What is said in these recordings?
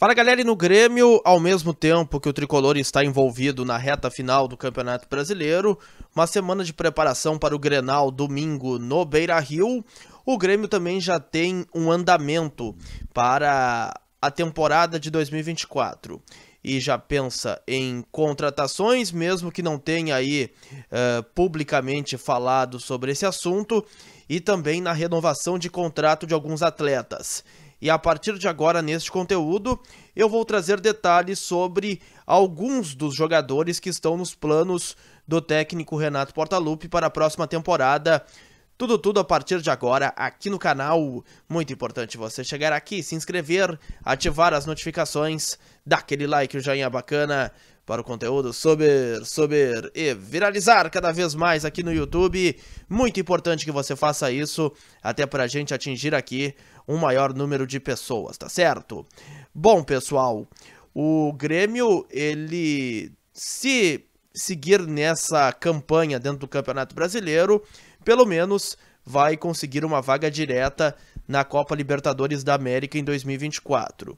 Fala galera, e no Grêmio, ao mesmo tempo que o tricolor está envolvido na reta final do Campeonato Brasileiro, uma semana de preparação para o Grenal domingo no Beira Rio, o Grêmio também já tem um andamento para a temporada de 2024 e já pensa em contratações, mesmo que não tenha aí uh, publicamente falado sobre esse assunto, e também na renovação de contrato de alguns atletas. E a partir de agora, neste conteúdo, eu vou trazer detalhes sobre alguns dos jogadores que estão nos planos do técnico Renato Portaluppi para a próxima temporada. Tudo, tudo a partir de agora aqui no canal. Muito importante você chegar aqui, se inscrever, ativar as notificações, dar aquele like, o um joinha bacana para o conteúdo sobre, sobre e viralizar cada vez mais aqui no YouTube. Muito importante que você faça isso, até para a gente atingir aqui um maior número de pessoas, tá certo? Bom, pessoal, o Grêmio, ele se seguir nessa campanha dentro do Campeonato Brasileiro, pelo menos vai conseguir uma vaga direta na Copa Libertadores da América em 2024.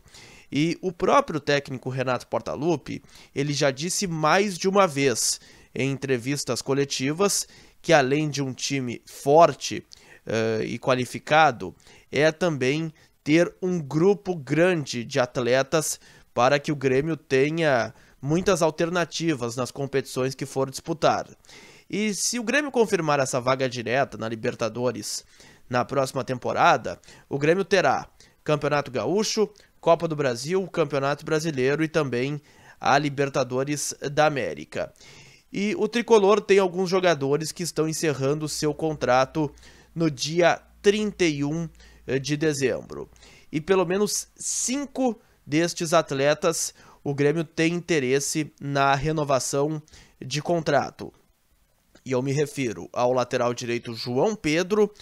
E o próprio técnico Renato Portaluppi, ele já disse mais de uma vez em entrevistas coletivas que além de um time forte uh, e qualificado, é também ter um grupo grande de atletas para que o Grêmio tenha muitas alternativas nas competições que for disputar. E se o Grêmio confirmar essa vaga direta na Libertadores na próxima temporada, o Grêmio terá Campeonato Gaúcho, Copa do Brasil, Campeonato Brasileiro e também a Libertadores da América. E o tricolor tem alguns jogadores que estão encerrando seu contrato no dia 31 eh, de dezembro. E pelo menos cinco destes atletas o Grêmio tem interesse na renovação de contrato. E eu me refiro ao lateral direito João Pedro,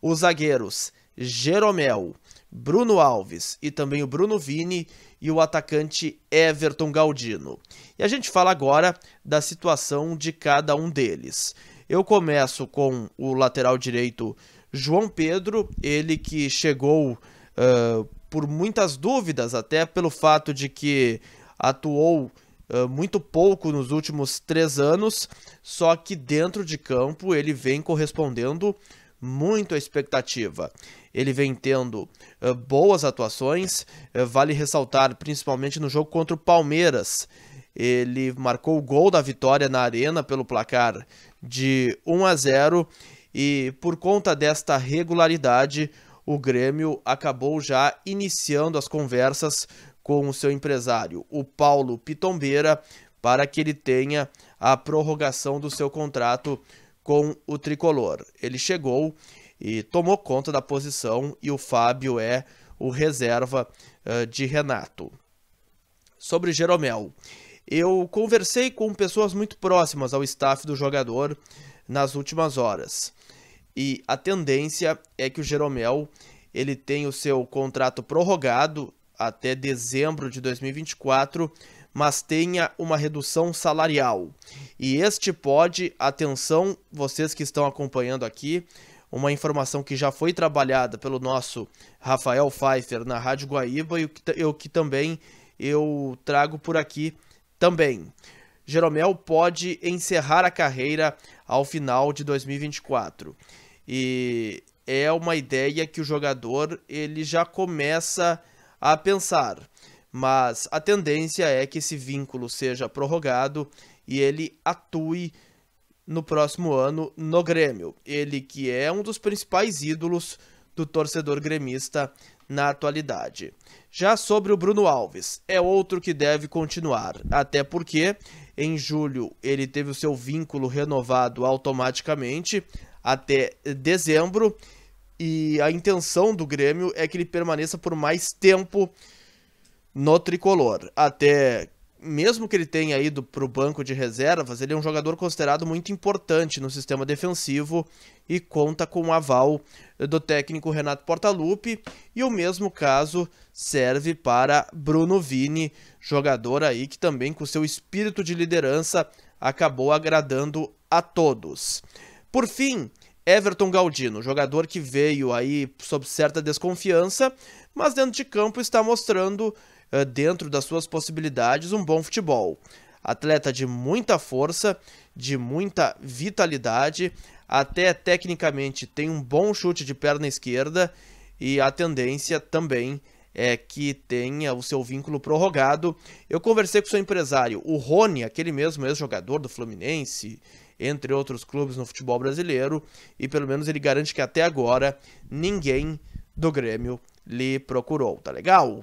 os zagueiros Jeromel, Bruno Alves e também o Bruno Vini e o atacante Everton Galdino. E a gente fala agora da situação de cada um deles. Eu começo com o lateral direito João Pedro, ele que chegou uh, por muitas dúvidas, até pelo fato de que atuou uh, muito pouco nos últimos três anos, só que dentro de campo ele vem correspondendo muito a expectativa. Ele vem tendo uh, boas atuações, uh, vale ressaltar principalmente no jogo contra o Palmeiras. Ele marcou o gol da vitória na Arena pelo placar de 1 a 0 e por conta desta regularidade, o Grêmio acabou já iniciando as conversas com o seu empresário, o Paulo Pitombeira, para que ele tenha a prorrogação do seu contrato com o tricolor. Ele chegou e tomou conta da posição e o Fábio é o reserva uh, de Renato. Sobre Jeromel, eu conversei com pessoas muito próximas ao staff do jogador nas últimas horas. E a tendência é que o Jeromel ele tem o seu contrato prorrogado até dezembro de 2024 mas tenha uma redução salarial. E este pode, atenção, vocês que estão acompanhando aqui, uma informação que já foi trabalhada pelo nosso Rafael Pfeiffer na Rádio Guaíba e o que, eu, que também eu trago por aqui também. Jeromel pode encerrar a carreira ao final de 2024. E é uma ideia que o jogador ele já começa a pensar mas a tendência é que esse vínculo seja prorrogado e ele atue no próximo ano no Grêmio. Ele que é um dos principais ídolos do torcedor gremista na atualidade. Já sobre o Bruno Alves, é outro que deve continuar, até porque em julho ele teve o seu vínculo renovado automaticamente até dezembro e a intenção do Grêmio é que ele permaneça por mais tempo no tricolor. Até mesmo que ele tenha ido para o banco de reservas, ele é um jogador considerado muito importante no sistema defensivo e conta com o aval do técnico Renato Portaluppi. E o mesmo caso serve para Bruno Vini, jogador aí que também com seu espírito de liderança acabou agradando a todos. Por fim, Everton Galdino, jogador que veio aí sob certa desconfiança, mas dentro de campo está mostrando eh, dentro das suas possibilidades, um bom futebol. Atleta de muita força, de muita vitalidade, até tecnicamente tem um bom chute de perna esquerda e a tendência também é que tenha o seu vínculo prorrogado. Eu conversei com o seu empresário, o Rony, aquele mesmo ex-jogador do Fluminense, entre outros clubes no futebol brasileiro, e pelo menos ele garante que até agora ninguém do Grêmio lhe procurou, tá legal?